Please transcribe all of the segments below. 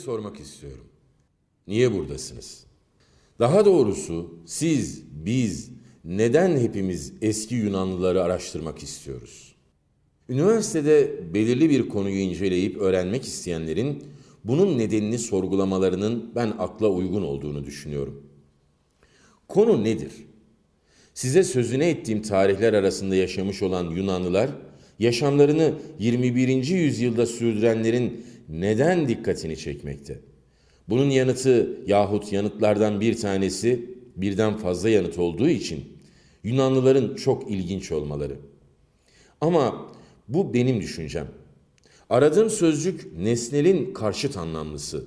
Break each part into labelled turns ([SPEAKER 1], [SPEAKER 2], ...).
[SPEAKER 1] sormak istiyorum. Niye buradasınız? Daha doğrusu siz, biz neden hepimiz eski Yunanlıları araştırmak istiyoruz? Üniversitede belirli bir konuyu inceleyip öğrenmek isteyenlerin bunun nedenini sorgulamalarının ben akla uygun olduğunu düşünüyorum. Konu nedir? Size sözüne ettiğim tarihler arasında yaşamış olan Yunanlılar, yaşamlarını 21. yüzyılda sürdürenlerin neden dikkatini çekmekte? Bunun yanıtı yahut yanıtlardan bir tanesi birden fazla yanıt olduğu için Yunanlıların çok ilginç olmaları. Ama bu benim düşüncem. Aradığım sözcük nesnelin karşıt anlamlısı.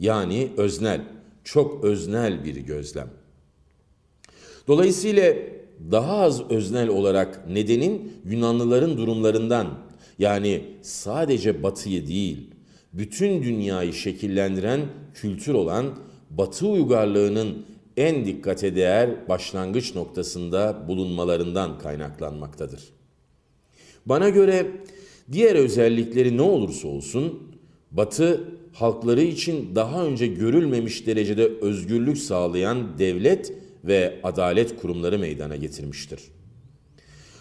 [SPEAKER 1] Yani öznel, çok öznel bir gözlem. Dolayısıyla daha az öznel olarak nedenin Yunanlıların durumlarından yani sadece batıyı değil bütün dünyayı şekillendiren kültür olan Batı uygarlığının en dikkate değer başlangıç noktasında bulunmalarından kaynaklanmaktadır. Bana göre diğer özellikleri ne olursa olsun Batı halkları için daha önce görülmemiş derecede özgürlük sağlayan devlet ve adalet kurumları meydana getirmiştir.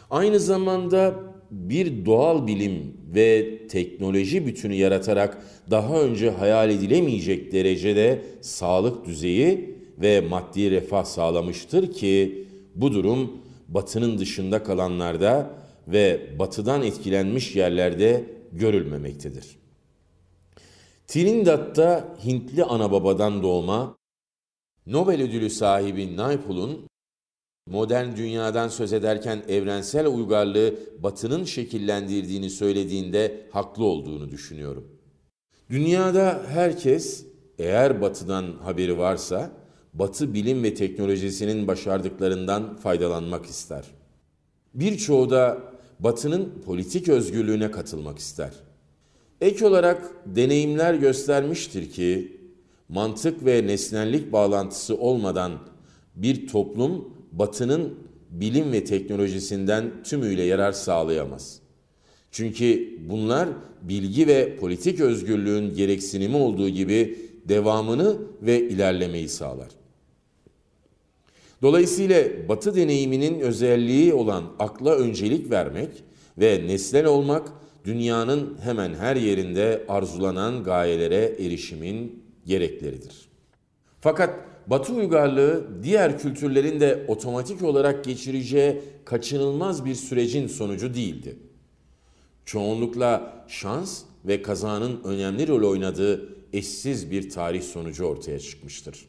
[SPEAKER 1] Aynı zamanda bir doğal bilim ve teknoloji bütünü yaratarak daha önce hayal edilemeyecek derecede sağlık düzeyi ve maddi refah sağlamıştır ki bu durum batının dışında kalanlarda ve batıdan etkilenmiş yerlerde görülmemektedir. Trinidad'da Hintli ana babadan doğma Nobel ödülü sahibi Naipaul'un Modern dünyadan söz ederken evrensel uygarlığı batının şekillendirdiğini söylediğinde haklı olduğunu düşünüyorum. Dünyada herkes eğer batıdan haberi varsa batı bilim ve teknolojisinin başardıklarından faydalanmak ister. Birçoğu da batının politik özgürlüğüne katılmak ister. Ek olarak deneyimler göstermiştir ki mantık ve nesnellik bağlantısı olmadan bir toplum Batı'nın bilim ve teknolojisinden tümüyle yarar sağlayamaz. Çünkü bunlar bilgi ve politik özgürlüğün gereksinimi olduğu gibi devamını ve ilerlemeyi sağlar. Dolayısıyla Batı deneyiminin özelliği olan akla öncelik vermek ve nesnel olmak dünyanın hemen her yerinde arzulanan gayelere erişimin gerekleridir. Fakat Batı uygarlığı diğer kültürlerin de otomatik olarak geçireceği kaçınılmaz bir sürecin sonucu değildi. Çoğunlukla şans ve kazanın önemli rol oynadığı eşsiz bir tarih sonucu ortaya çıkmıştır.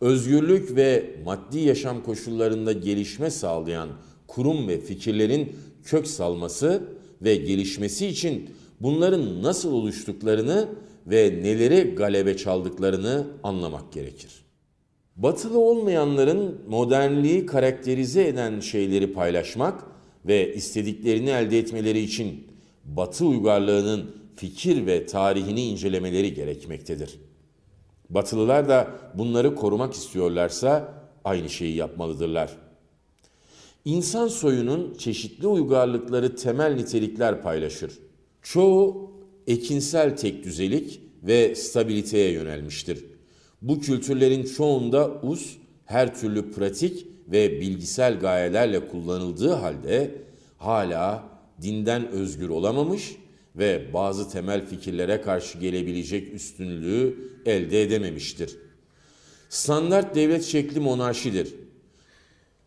[SPEAKER 1] Özgürlük ve maddi yaşam koşullarında gelişme sağlayan kurum ve fikirlerin kök salması ve gelişmesi için bunların nasıl oluştuklarını ve nelere galebe çaldıklarını anlamak gerekir. Batılı olmayanların modernliği karakterize eden şeyleri paylaşmak ve istediklerini elde etmeleri için Batı uygarlığının fikir ve tarihini incelemeleri gerekmektedir. Batılılar da bunları korumak istiyorlarsa aynı şeyi yapmalıdırlar. İnsan soyunun çeşitli uygarlıkları temel nitelikler paylaşır. Çoğu ekinsel tekdüzelik ve stabiliteye yönelmiştir. Bu kültürlerin çoğunda us her türlü pratik ve bilgisel gayelerle kullanıldığı halde hala dinden özgür olamamış ve bazı temel fikirlere karşı gelebilecek üstünlüğü elde edememiştir. Standart devlet şekli monarşidir.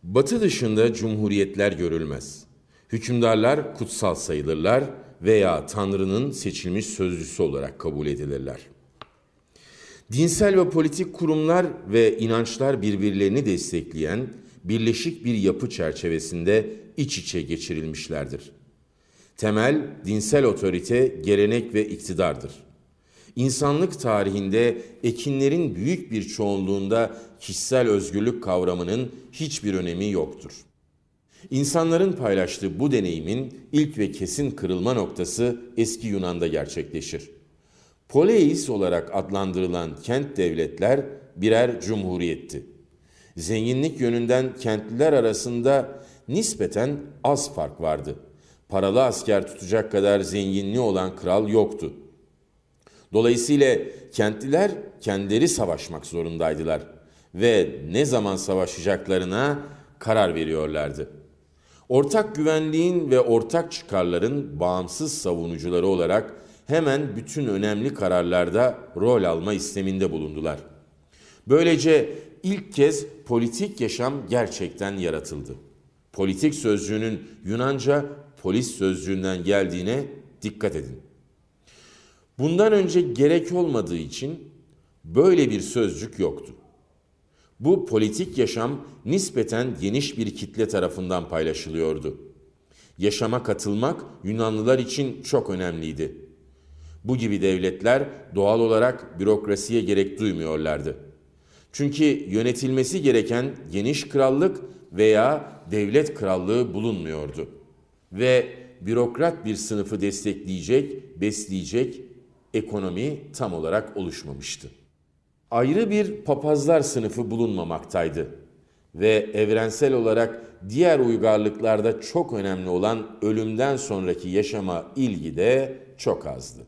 [SPEAKER 1] Batı dışında cumhuriyetler görülmez. Hükümdarlar kutsal sayılırlar veya Tanrı'nın seçilmiş sözcüsü olarak kabul edilirler. Dinsel ve politik kurumlar ve inançlar birbirlerini destekleyen birleşik bir yapı çerçevesinde iç içe geçirilmişlerdir. Temel dinsel otorite, gelenek ve iktidardır. İnsanlık tarihinde ekinlerin büyük bir çoğunluğunda kişisel özgürlük kavramının hiçbir önemi yoktur. İnsanların paylaştığı bu deneyimin ilk ve kesin kırılma noktası eski Yunan'da gerçekleşir. Poleis olarak adlandırılan kent devletler birer cumhuriyetti. Zenginlik yönünden kentliler arasında nispeten az fark vardı. Paralı asker tutacak kadar zenginliği olan kral yoktu. Dolayısıyla kentliler kendileri savaşmak zorundaydılar ve ne zaman savaşacaklarına karar veriyorlardı. Ortak güvenliğin ve ortak çıkarların bağımsız savunucuları olarak hemen bütün önemli kararlarda rol alma isteminde bulundular. Böylece ilk kez politik yaşam gerçekten yaratıldı. Politik sözcüğünün Yunanca polis sözcüğünden geldiğine dikkat edin. Bundan önce gerek olmadığı için böyle bir sözcük yoktu. Bu politik yaşam nispeten geniş bir kitle tarafından paylaşılıyordu. Yaşama katılmak Yunanlılar için çok önemliydi. Bu gibi devletler doğal olarak bürokrasiye gerek duymuyorlardı. Çünkü yönetilmesi gereken geniş krallık veya devlet krallığı bulunmuyordu. Ve bürokrat bir sınıfı destekleyecek, besleyecek ekonomi tam olarak oluşmamıştı. Ayrı bir papazlar sınıfı bulunmamaktaydı ve evrensel olarak diğer uygarlıklarda çok önemli olan ölümden sonraki yaşama ilgi de çok azdı.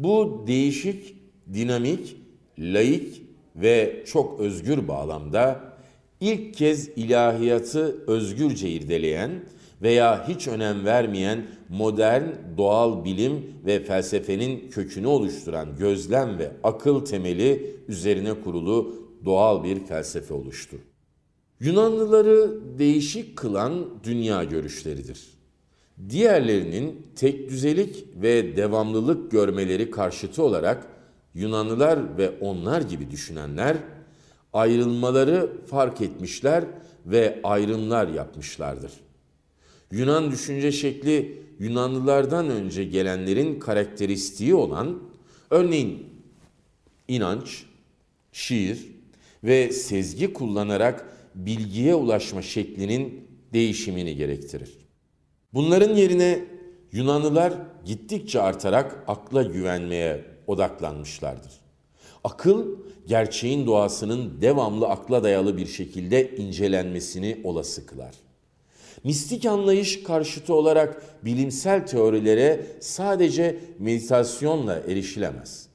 [SPEAKER 1] Bu değişik, dinamik, laik ve çok özgür bağlamda ilk kez ilahiyatı özgürce irdeleyen veya hiç önem vermeyen modern doğal bilim ve felsefenin kökünü oluşturan gözlem ve akıl temeli üzerine kurulu doğal bir felsefe oluştu. Yunanlıları değişik kılan dünya görüşleridir. Diğerlerinin tek düzelik ve devamlılık görmeleri karşıtı olarak Yunanlılar ve onlar gibi düşünenler ayrılmaları fark etmişler ve ayrımlar yapmışlardır. Yunan düşünce şekli Yunanlılardan önce gelenlerin karakteristiği olan örneğin inanç, şiir ve sezgi kullanarak bilgiye ulaşma şeklinin değişimini gerektirir. Bunların yerine Yunanlılar gittikçe artarak akla güvenmeye odaklanmışlardır. Akıl, gerçeğin doğasının devamlı akla dayalı bir şekilde incelenmesini olası kılar. Mistik anlayış karşıtı olarak bilimsel teorilere sadece meditasyonla erişilemez.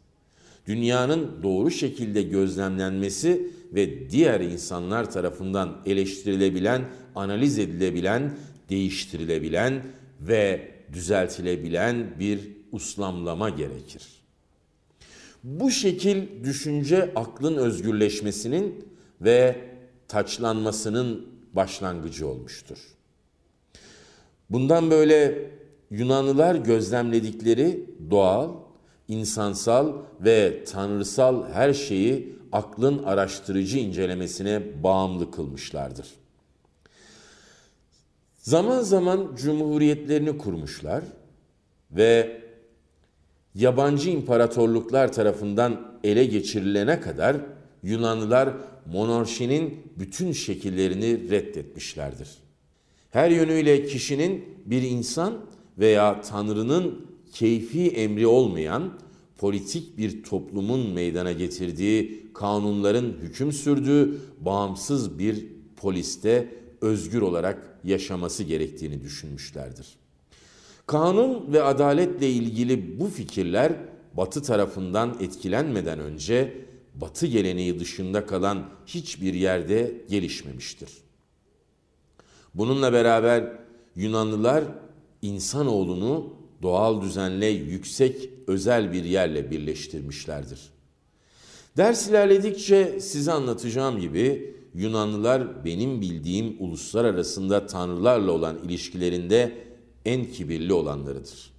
[SPEAKER 1] Dünyanın doğru şekilde gözlemlenmesi ve diğer insanlar tarafından eleştirilebilen, analiz edilebilen değiştirilebilen ve düzeltilebilen bir uslamlama gerekir. Bu şekil düşünce aklın özgürleşmesinin ve taçlanmasının başlangıcı olmuştur. Bundan böyle Yunanlılar gözlemledikleri doğal, insansal ve tanrısal her şeyi aklın araştırıcı incelemesine bağımlı kılmışlardır. Zaman zaman cumhuriyetlerini kurmuşlar ve yabancı imparatorluklar tarafından ele geçirilene kadar Yunanlılar monarşinin bütün şekillerini reddetmişlerdir. Her yönüyle kişinin bir insan veya tanrının keyfi emri olmayan politik bir toplumun meydana getirdiği kanunların hüküm sürdüğü bağımsız bir poliste özgür olarak yaşaması gerektiğini düşünmüşlerdir. Kanun ve adaletle ilgili bu fikirler Batı tarafından etkilenmeden önce Batı geleneği dışında kalan hiçbir yerde gelişmemiştir. Bununla beraber Yunanlılar insanoğlunu doğal düzenle yüksek özel bir yerle birleştirmişlerdir. Ders ilerledikçe size anlatacağım gibi Yunanlılar benim bildiğim uluslar arasında tanrılarla olan ilişkilerinde en kibirli olanlarıdır.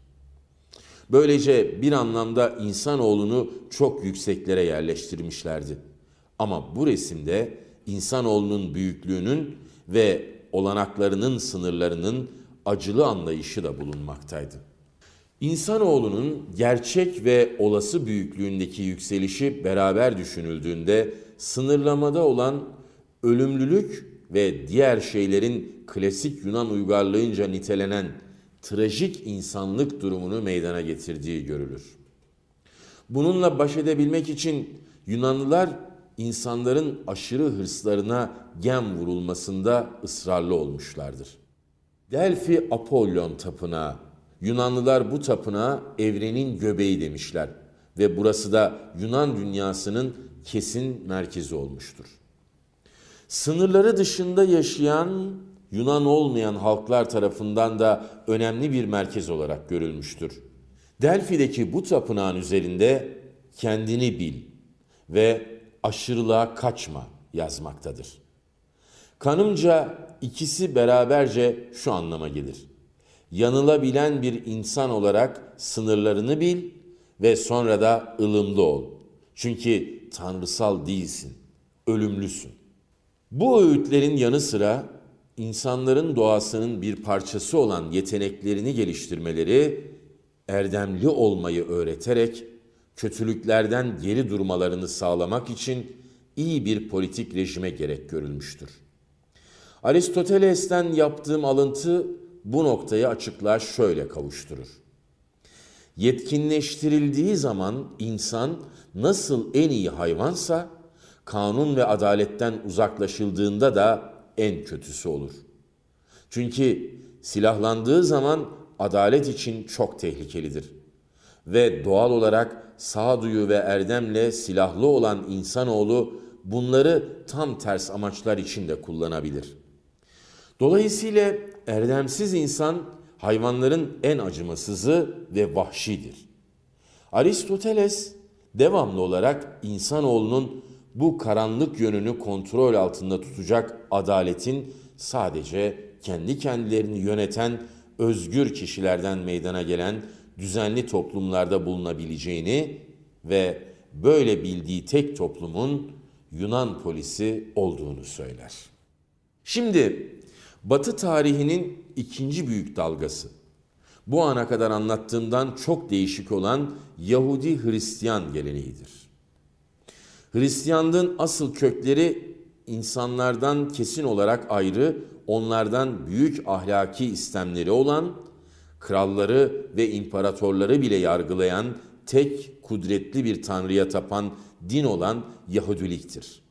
[SPEAKER 1] Böylece bir anlamda insanoğlunu çok yükseklere yerleştirmişlerdi. Ama bu resimde insanoğlunun büyüklüğünün ve olanaklarının sınırlarının acılı anlayışı da bulunmaktaydı. İnsanoğlunun gerçek ve olası büyüklüğündeki yükselişi beraber düşünüldüğünde sınırlamada olan ölümlülük ve diğer şeylerin klasik Yunan uygarlığınca nitelenen trajik insanlık durumunu meydana getirdiği görülür. Bununla baş edebilmek için Yunanlılar insanların aşırı hırslarına gem vurulmasında ısrarlı olmuşlardır. Delphi Apollon tapınağı. Yunanlılar bu tapınağa evrenin göbeği demişler ve burası da Yunan dünyasının kesin merkezi olmuştur sınırları dışında yaşayan Yunan olmayan halklar tarafından da önemli bir merkez olarak görülmüştür. Delfi'deki bu tapınağın üzerinde kendini bil ve aşırılığa kaçma yazmaktadır. Kanımca ikisi beraberce şu anlama gelir. Yanılabilen bir insan olarak sınırlarını bil ve sonra da ılımlı ol. Çünkü tanrısal değilsin, ölümlüsün. Bu öğütlerin yanı sıra insanların doğasının bir parçası olan yeteneklerini geliştirmeleri, erdemli olmayı öğreterek kötülüklerden geri durmalarını sağlamak için iyi bir politik rejime gerek görülmüştür. Aristoteles'ten yaptığım alıntı bu noktayı açıklığa şöyle kavuşturur. Yetkinleştirildiği zaman insan nasıl en iyi hayvansa kanun ve adaletten uzaklaşıldığında da en kötüsü olur. Çünkü silahlandığı zaman adalet için çok tehlikelidir. Ve doğal olarak sağduyu ve erdemle silahlı olan insanoğlu bunları tam ters amaçlar için de kullanabilir. Dolayısıyla erdemsiz insan hayvanların en acımasızı ve vahşidir. Aristoteles devamlı olarak insanoğlunun bu karanlık yönünü kontrol altında tutacak adaletin sadece kendi kendilerini yöneten özgür kişilerden meydana gelen düzenli toplumlarda bulunabileceğini ve böyle bildiği tek toplumun Yunan polisi olduğunu söyler. Şimdi Batı tarihinin ikinci büyük dalgası. Bu ana kadar anlattığımdan çok değişik olan Yahudi Hristiyan geleneğidir. Hristiyanlığın asıl kökleri insanlardan kesin olarak ayrı, onlardan büyük ahlaki istemleri olan, kralları ve imparatorları bile yargılayan tek kudretli bir tanrıya tapan din olan Yahudiliktir.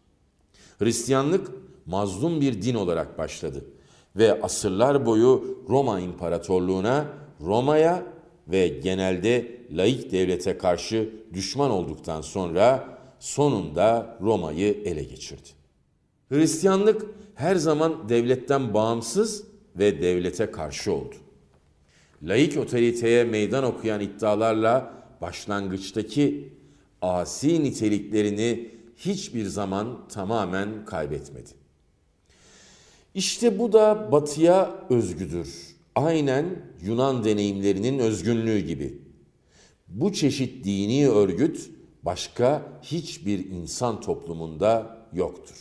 [SPEAKER 1] Hristiyanlık mazlum bir din olarak başladı ve asırlar boyu Roma İmparatorluğuna, Roma'ya ve genelde laik devlete karşı düşman olduktan sonra sonunda Roma'yı ele geçirdi. Hristiyanlık her zaman devletten bağımsız ve devlete karşı oldu. Laik otoriteye meydan okuyan iddialarla başlangıçtaki asi niteliklerini hiçbir zaman tamamen kaybetmedi. İşte bu da batıya özgüdür. Aynen Yunan deneyimlerinin özgünlüğü gibi. Bu çeşit dini örgüt başka hiçbir insan toplumunda yoktur.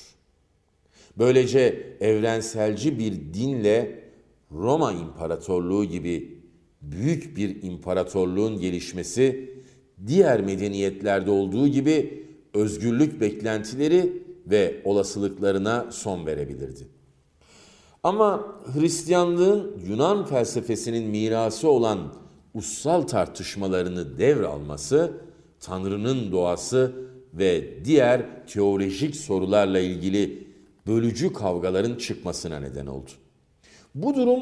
[SPEAKER 1] Böylece evrenselci bir dinle Roma İmparatorluğu gibi büyük bir imparatorluğun gelişmesi diğer medeniyetlerde olduğu gibi özgürlük beklentileri ve olasılıklarına son verebilirdi. Ama Hristiyanlığın Yunan felsefesinin mirası olan ussal tartışmalarını devralması Tanrı'nın doğası ve diğer teolojik sorularla ilgili bölücü kavgaların çıkmasına neden oldu. Bu durum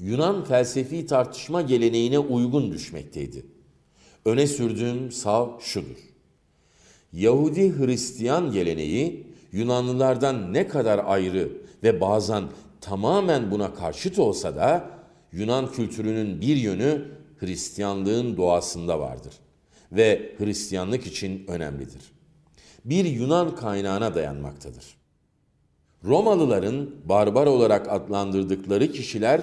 [SPEAKER 1] Yunan felsefi tartışma geleneğine uygun düşmekteydi. Öne sürdüğüm sav şudur. Yahudi Hristiyan geleneği Yunanlılardan ne kadar ayrı ve bazen tamamen buna karşıt olsa da Yunan kültürünün bir yönü Hristiyanlığın doğasında vardır.'' ve Hristiyanlık için önemlidir. Bir Yunan kaynağına dayanmaktadır. Romalıların barbar olarak adlandırdıkları kişiler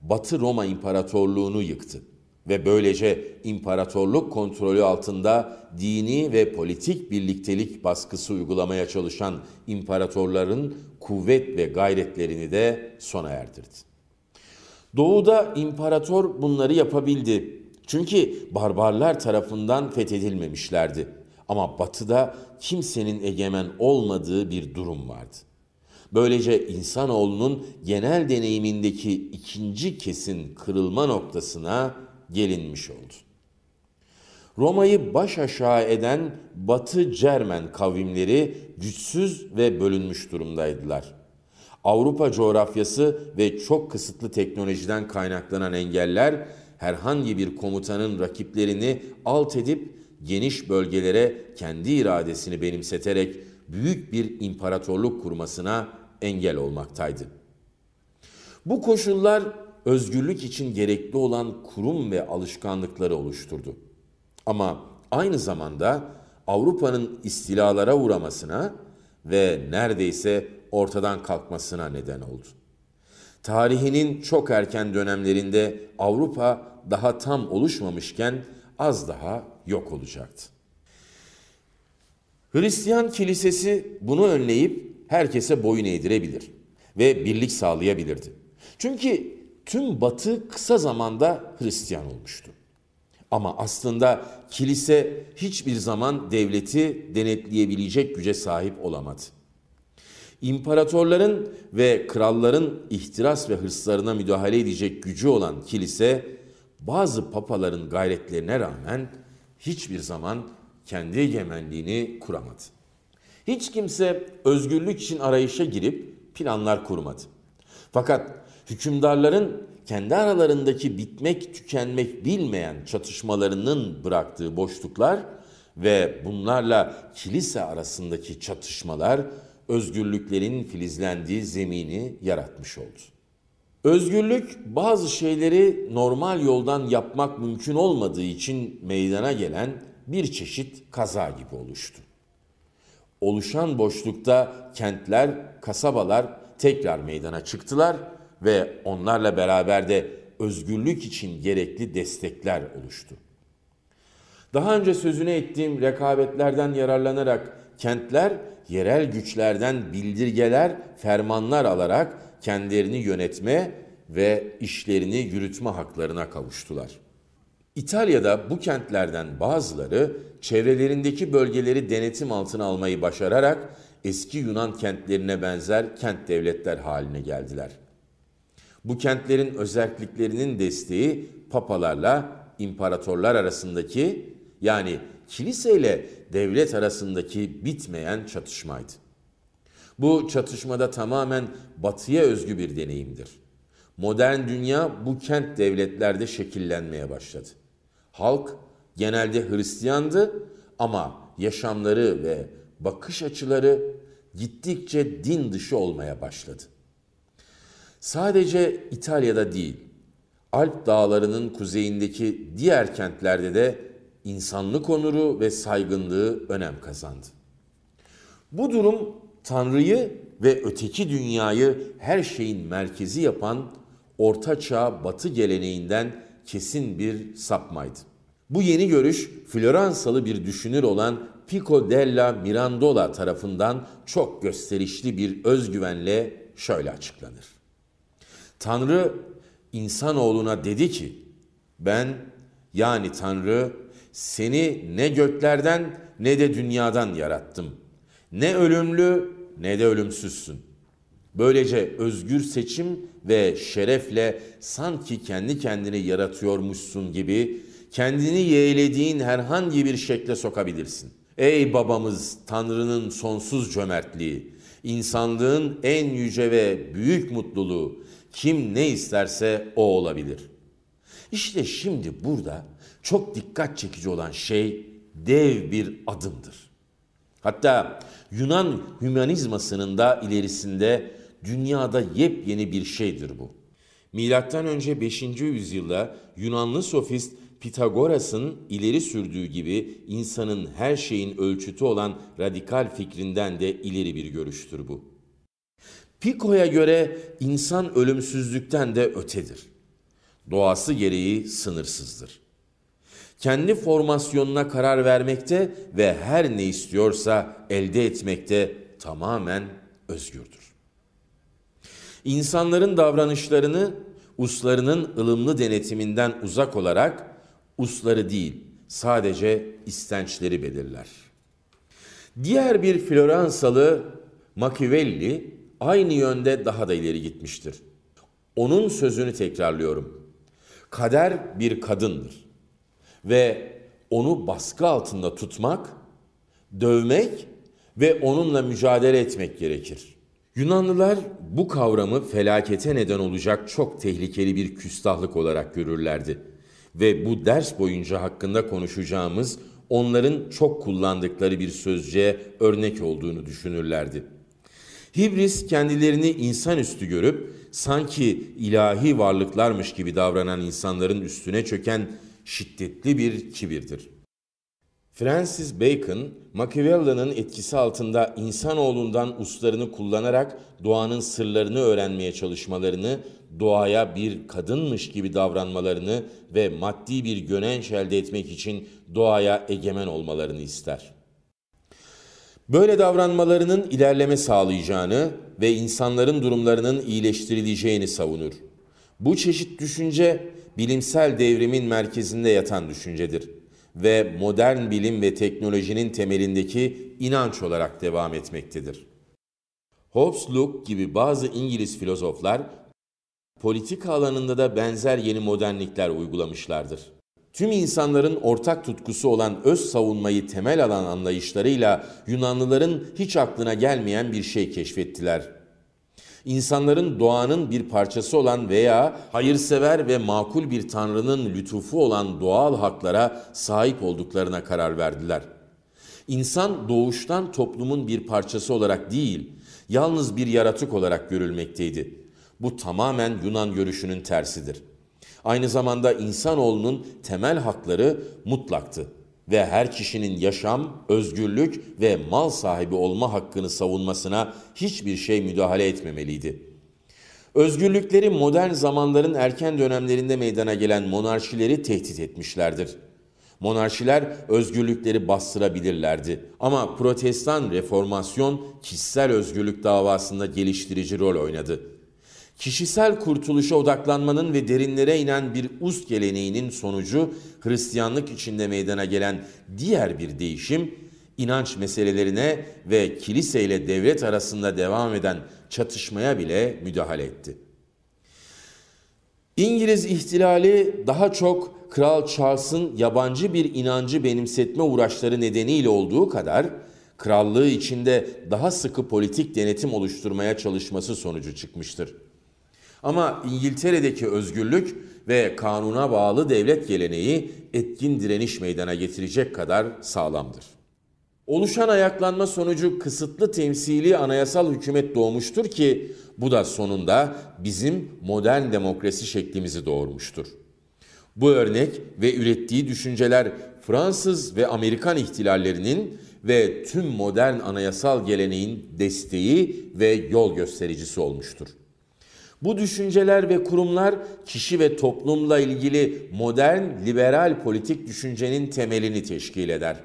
[SPEAKER 1] Batı Roma İmparatorluğunu yıktı ve böylece imparatorluk kontrolü altında dini ve politik birliktelik baskısı uygulamaya çalışan imparatorların kuvvet ve gayretlerini de sona erdirdi. Doğu'da imparator bunları yapabildi çünkü barbarlar tarafından fethedilmemişlerdi. Ama batıda kimsenin egemen olmadığı bir durum vardı. Böylece insanoğlunun genel deneyimindeki ikinci kesin kırılma noktasına gelinmiş oldu. Roma'yı baş aşağı eden Batı Cermen kavimleri güçsüz ve bölünmüş durumdaydılar. Avrupa coğrafyası ve çok kısıtlı teknolojiden kaynaklanan engeller herhangi bir komutanın rakiplerini alt edip geniş bölgelere kendi iradesini benimseterek büyük bir imparatorluk kurmasına engel olmaktaydı. Bu koşullar özgürlük için gerekli olan kurum ve alışkanlıkları oluşturdu. Ama aynı zamanda Avrupa'nın istilalara uğramasına ve neredeyse ortadan kalkmasına neden oldu tarihinin çok erken dönemlerinde Avrupa daha tam oluşmamışken az daha yok olacaktı. Hristiyan kilisesi bunu önleyip herkese boyun eğdirebilir ve birlik sağlayabilirdi. Çünkü tüm batı kısa zamanda Hristiyan olmuştu. Ama aslında kilise hiçbir zaman devleti denetleyebilecek güce sahip olamadı. İmparatorların ve kralların ihtiras ve hırslarına müdahale edecek gücü olan kilise bazı papaların gayretlerine rağmen hiçbir zaman kendi egemenliğini kuramadı. Hiç kimse özgürlük için arayışa girip planlar kurmadı. Fakat hükümdarların kendi aralarındaki bitmek tükenmek bilmeyen çatışmalarının bıraktığı boşluklar ve bunlarla kilise arasındaki çatışmalar özgürlüklerin filizlendiği zemini yaratmış oldu. Özgürlük bazı şeyleri normal yoldan yapmak mümkün olmadığı için meydana gelen bir çeşit kaza gibi oluştu. Oluşan boşlukta kentler, kasabalar tekrar meydana çıktılar ve onlarla beraber de özgürlük için gerekli destekler oluştu. Daha önce sözüne ettiğim rekabetlerden yararlanarak kentler yerel güçlerden bildirgeler, fermanlar alarak kendilerini yönetme ve işlerini yürütme haklarına kavuştular. İtalya'da bu kentlerden bazıları çevrelerindeki bölgeleri denetim altına almayı başararak eski Yunan kentlerine benzer kent devletler haline geldiler. Bu kentlerin özelliklerinin desteği papalarla imparatorlar arasındaki yani kilise ile devlet arasındaki bitmeyen çatışmaydı. Bu çatışmada tamamen batıya özgü bir deneyimdir. Modern dünya bu kent devletlerde şekillenmeye başladı. Halk genelde Hristiyandı ama yaşamları ve bakış açıları gittikçe din dışı olmaya başladı. Sadece İtalya'da değil, Alp dağlarının kuzeyindeki diğer kentlerde de insanlık onuru ve saygınlığı önem kazandı. Bu durum Tanrı'yı ve öteki dünyayı her şeyin merkezi yapan Orta Batı geleneğinden kesin bir sapmaydı. Bu yeni görüş Floransalı bir düşünür olan Pico della Mirandola tarafından çok gösterişli bir özgüvenle şöyle açıklanır. Tanrı insanoğluna dedi ki ben yani Tanrı seni ne göklerden ne de dünyadan yarattım. Ne ölümlü ne de ölümsüzsün. Böylece özgür seçim ve şerefle sanki kendi kendini yaratıyormuşsun gibi kendini yeğlediğin herhangi bir şekle sokabilirsin. Ey babamız Tanrı'nın sonsuz cömertliği, insanlığın en yüce ve büyük mutluluğu, kim ne isterse o olabilir. İşte şimdi burada çok dikkat çekici olan şey dev bir adımdır. Hatta Yunan hümanizmasının da ilerisinde dünyada yepyeni bir şeydir bu. Milattan önce 5. yüzyılda Yunanlı sofist Pitagoras'ın ileri sürdüğü gibi insanın her şeyin ölçütü olan radikal fikrinden de ileri bir görüştür bu. Pico'ya göre insan ölümsüzlükten de ötedir. Doğası gereği sınırsızdır kendi formasyonuna karar vermekte ve her ne istiyorsa elde etmekte tamamen özgürdür. İnsanların davranışlarını uslarının ılımlı denetiminden uzak olarak usları değil sadece istençleri belirler. Diğer bir Floransalı Machiavelli aynı yönde daha da ileri gitmiştir. Onun sözünü tekrarlıyorum. Kader bir kadındır ve onu baskı altında tutmak, dövmek ve onunla mücadele etmek gerekir. Yunanlılar bu kavramı felakete neden olacak çok tehlikeli bir küstahlık olarak görürlerdi ve bu ders boyunca hakkında konuşacağımız onların çok kullandıkları bir sözcüğe örnek olduğunu düşünürlerdi. Hibris kendilerini insanüstü görüp sanki ilahi varlıklarmış gibi davranan insanların üstüne çöken şiddetli bir kibirdir. Francis Bacon, Machiavella'nın etkisi altında insanoğlundan uslarını kullanarak doğanın sırlarını öğrenmeye çalışmalarını, doğaya bir kadınmış gibi davranmalarını ve maddi bir gönenç elde etmek için doğaya egemen olmalarını ister. Böyle davranmalarının ilerleme sağlayacağını ve insanların durumlarının iyileştirileceğini savunur. Bu çeşit düşünce bilimsel devrimin merkezinde yatan düşüncedir ve modern bilim ve teknolojinin temelindeki inanç olarak devam etmektedir. Hobbes, Locke gibi bazı İngiliz filozoflar politika alanında da benzer yeni modernlikler uygulamışlardır. Tüm insanların ortak tutkusu olan öz savunmayı temel alan anlayışlarıyla Yunanlıların hiç aklına gelmeyen bir şey keşfettiler. İnsanların doğanın bir parçası olan veya hayırsever ve makul bir tanrının lütufu olan doğal haklara sahip olduklarına karar verdiler. İnsan doğuştan toplumun bir parçası olarak değil, yalnız bir yaratık olarak görülmekteydi. Bu tamamen Yunan görüşünün tersidir. Aynı zamanda insanoğlunun temel hakları mutlaktı ve her kişinin yaşam, özgürlük ve mal sahibi olma hakkını savunmasına hiçbir şey müdahale etmemeliydi. Özgürlükleri modern zamanların erken dönemlerinde meydana gelen monarşileri tehdit etmişlerdir. Monarşiler özgürlükleri bastırabilirlerdi ama protestan reformasyon kişisel özgürlük davasında geliştirici rol oynadı.'' kişisel kurtuluşa odaklanmanın ve derinlere inen bir ust geleneğinin sonucu Hristiyanlık içinde meydana gelen diğer bir değişim, inanç meselelerine ve kilise ile devlet arasında devam eden çatışmaya bile müdahale etti. İngiliz ihtilali daha çok Kral Charles'ın yabancı bir inancı benimsetme uğraşları nedeniyle olduğu kadar krallığı içinde daha sıkı politik denetim oluşturmaya çalışması sonucu çıkmıştır. Ama İngiltere'deki özgürlük ve kanuna bağlı devlet geleneği etkin direniş meydana getirecek kadar sağlamdır. Oluşan ayaklanma sonucu kısıtlı temsili anayasal hükümet doğmuştur ki bu da sonunda bizim modern demokrasi şeklimizi doğurmuştur. Bu örnek ve ürettiği düşünceler Fransız ve Amerikan ihtilallerinin ve tüm modern anayasal geleneğin desteği ve yol göstericisi olmuştur. Bu düşünceler ve kurumlar kişi ve toplumla ilgili modern liberal politik düşüncenin temelini teşkil eder.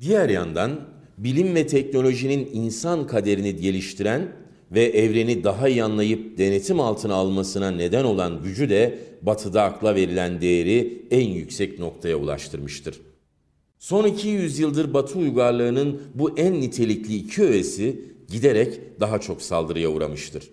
[SPEAKER 1] Diğer yandan bilim ve teknolojinin insan kaderini geliştiren ve evreni daha iyi anlayıp denetim altına almasına neden olan gücü de batıda akla verilen değeri en yüksek noktaya ulaştırmıştır. Son iki yüzyıldır Batı uygarlığının bu en nitelikli iki öğesi giderek daha çok saldırıya uğramıştır.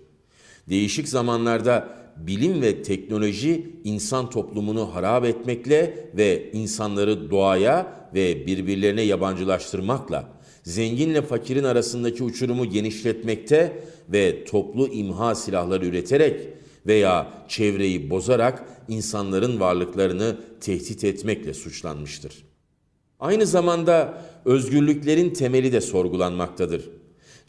[SPEAKER 1] Değişik zamanlarda bilim ve teknoloji insan toplumunu harap etmekle ve insanları doğaya ve birbirlerine yabancılaştırmakla, zenginle fakirin arasındaki uçurumu genişletmekte ve toplu imha silahları üreterek veya çevreyi bozarak insanların varlıklarını tehdit etmekle suçlanmıştır. Aynı zamanda özgürlüklerin temeli de sorgulanmaktadır.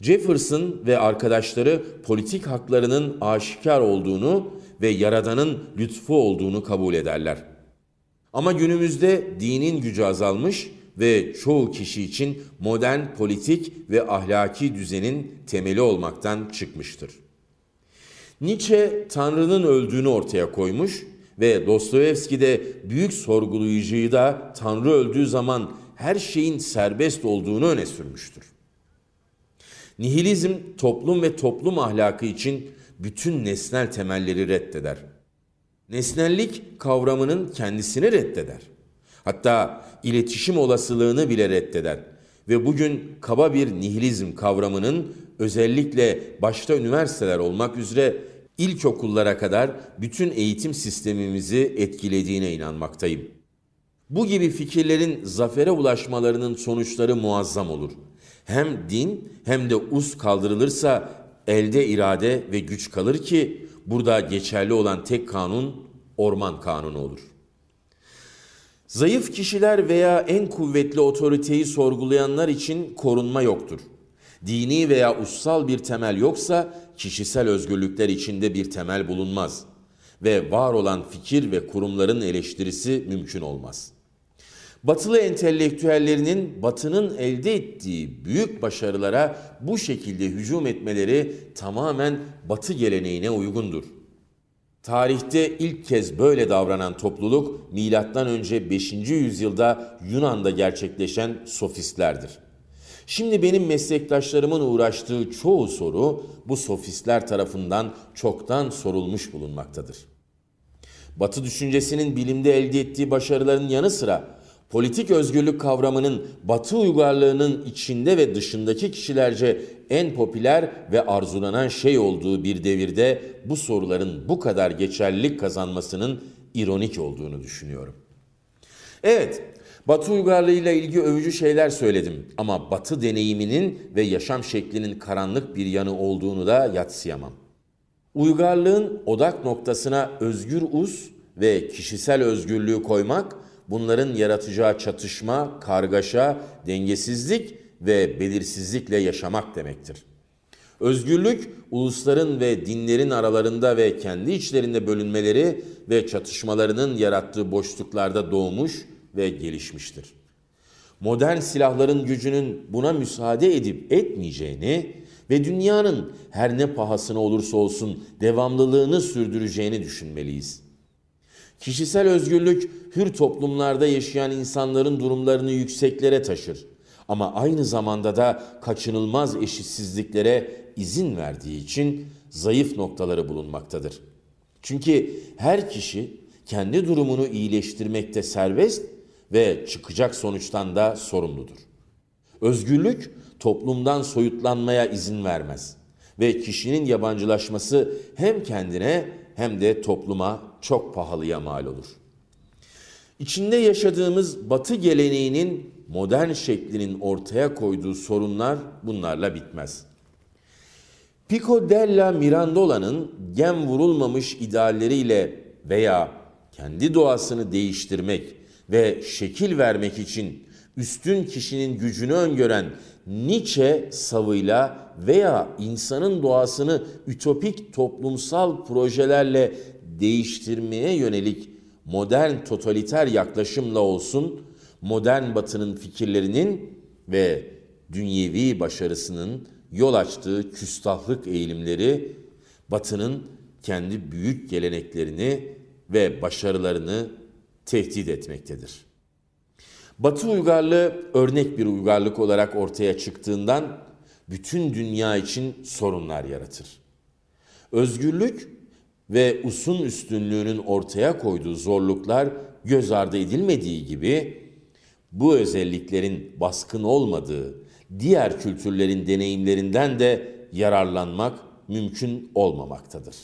[SPEAKER 1] Jefferson ve arkadaşları politik haklarının aşikar olduğunu ve Yaradan'ın lütfu olduğunu kabul ederler. Ama günümüzde dinin gücü azalmış ve çoğu kişi için modern politik ve ahlaki düzenin temeli olmaktan çıkmıştır. Nietzsche Tanrı'nın öldüğünü ortaya koymuş ve Dostoyevski de büyük sorgulayıcıyı da Tanrı öldüğü zaman her şeyin serbest olduğunu öne sürmüştür. Nihilizm toplum ve toplum ahlakı için bütün nesnel temelleri reddeder. Nesnellik kavramının kendisini reddeder. Hatta iletişim olasılığını bile reddeder. Ve bugün kaba bir nihilizm kavramının özellikle başta üniversiteler olmak üzere ilkokullara kadar bütün eğitim sistemimizi etkilediğine inanmaktayım. Bu gibi fikirlerin zafere ulaşmalarının sonuçları muazzam olur.'' hem din hem de us kaldırılırsa elde irade ve güç kalır ki burada geçerli olan tek kanun orman kanunu olur. Zayıf kişiler veya en kuvvetli otoriteyi sorgulayanlar için korunma yoktur. Dini veya ussal bir temel yoksa kişisel özgürlükler içinde bir temel bulunmaz ve var olan fikir ve kurumların eleştirisi mümkün olmaz.'' Batılı entelektüellerinin Batı'nın elde ettiği büyük başarılara bu şekilde hücum etmeleri tamamen Batı geleneğine uygundur. Tarihte ilk kez böyle davranan topluluk milattan önce 5. yüzyılda Yunan'da gerçekleşen sofistlerdir. Şimdi benim meslektaşlarımın uğraştığı çoğu soru bu sofistler tarafından çoktan sorulmuş bulunmaktadır. Batı düşüncesinin bilimde elde ettiği başarıların yanı sıra politik özgürlük kavramının Batı uygarlığının içinde ve dışındaki kişilerce en popüler ve arzulanan şey olduğu bir devirde bu soruların bu kadar geçerlilik kazanmasının ironik olduğunu düşünüyorum. Evet, Batı uygarlığıyla ilgili övücü şeyler söyledim ama Batı deneyiminin ve yaşam şeklinin karanlık bir yanı olduğunu da yatsıyamam. Uygarlığın odak noktasına özgür us ve kişisel özgürlüğü koymak bunların yaratacağı çatışma, kargaşa, dengesizlik ve belirsizlikle yaşamak demektir. Özgürlük, ulusların ve dinlerin aralarında ve kendi içlerinde bölünmeleri ve çatışmalarının yarattığı boşluklarda doğmuş ve gelişmiştir. Modern silahların gücünün buna müsaade edip etmeyeceğini ve dünyanın her ne pahasına olursa olsun devamlılığını sürdüreceğini düşünmeliyiz.'' Kişisel özgürlük hür toplumlarda yaşayan insanların durumlarını yükseklere taşır. Ama aynı zamanda da kaçınılmaz eşitsizliklere izin verdiği için zayıf noktaları bulunmaktadır. Çünkü her kişi kendi durumunu iyileştirmekte serbest ve çıkacak sonuçtan da sorumludur. Özgürlük toplumdan soyutlanmaya izin vermez ve kişinin yabancılaşması hem kendine hem de topluma çok pahalıya mal olur. İçinde yaşadığımız batı geleneğinin modern şeklinin ortaya koyduğu sorunlar bunlarla bitmez. Pico della Mirandola'nın gem vurulmamış idealleriyle veya kendi doğasını değiştirmek ve şekil vermek için üstün kişinin gücünü öngören Nietzsche savıyla veya insanın doğasını ütopik toplumsal projelerle değiştirmeye yönelik modern totaliter yaklaşımla olsun, modern batının fikirlerinin ve dünyevi başarısının yol açtığı küstahlık eğilimleri, batının kendi büyük geleneklerini ve başarılarını tehdit etmektedir.'' Batı uygarlığı örnek bir uygarlık olarak ortaya çıktığından bütün dünya için sorunlar yaratır. Özgürlük ve usun üstünlüğünün ortaya koyduğu zorluklar göz ardı edilmediği gibi bu özelliklerin baskın olmadığı diğer kültürlerin deneyimlerinden de yararlanmak mümkün olmamaktadır.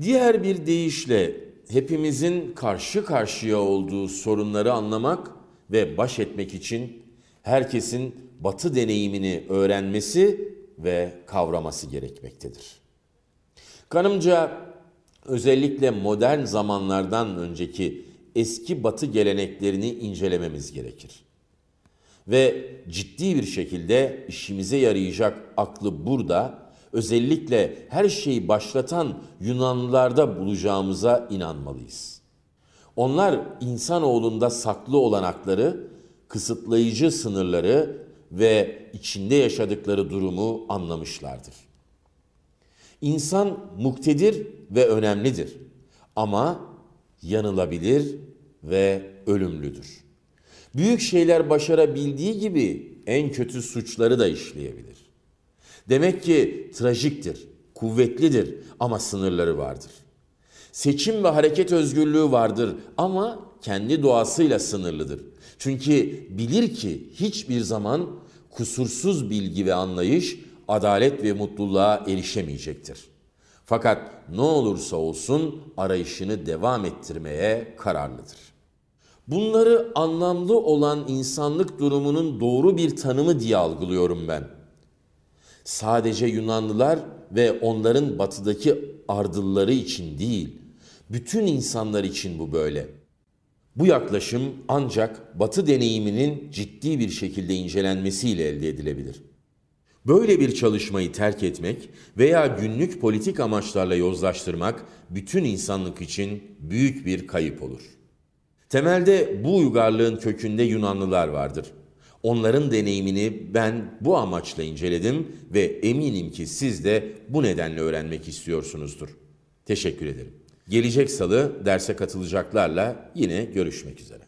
[SPEAKER 1] Diğer bir deyişle hepimizin karşı karşıya olduğu sorunları anlamak ve baş etmek için herkesin batı deneyimini öğrenmesi ve kavraması gerekmektedir. Kanımca özellikle modern zamanlardan önceki eski batı geleneklerini incelememiz gerekir. Ve ciddi bir şekilde işimize yarayacak aklı burada özellikle her şeyi başlatan Yunanlılarda bulacağımıza inanmalıyız. Onlar insanoğlunda saklı olanakları, kısıtlayıcı sınırları ve içinde yaşadıkları durumu anlamışlardır. İnsan muktedir ve önemlidir ama yanılabilir ve ölümlüdür. Büyük şeyler başarabildiği gibi en kötü suçları da işleyebilir. Demek ki trajiktir, kuvvetlidir ama sınırları vardır. Seçim ve hareket özgürlüğü vardır ama kendi doğasıyla sınırlıdır. Çünkü bilir ki hiçbir zaman kusursuz bilgi ve anlayış adalet ve mutluluğa erişemeyecektir. Fakat ne olursa olsun arayışını devam ettirmeye kararlıdır. Bunları anlamlı olan insanlık durumunun doğru bir tanımı diye algılıyorum ben sadece Yunanlılar ve onların batıdaki ardılları için değil, bütün insanlar için bu böyle. Bu yaklaşım ancak batı deneyiminin ciddi bir şekilde incelenmesiyle elde edilebilir. Böyle bir çalışmayı terk etmek veya günlük politik amaçlarla yozlaştırmak bütün insanlık için büyük bir kayıp olur. Temelde bu uygarlığın kökünde Yunanlılar vardır.'' Onların deneyimini ben bu amaçla inceledim ve eminim ki siz de bu nedenle öğrenmek istiyorsunuzdur. Teşekkür ederim. Gelecek salı derse katılacaklarla yine görüşmek üzere.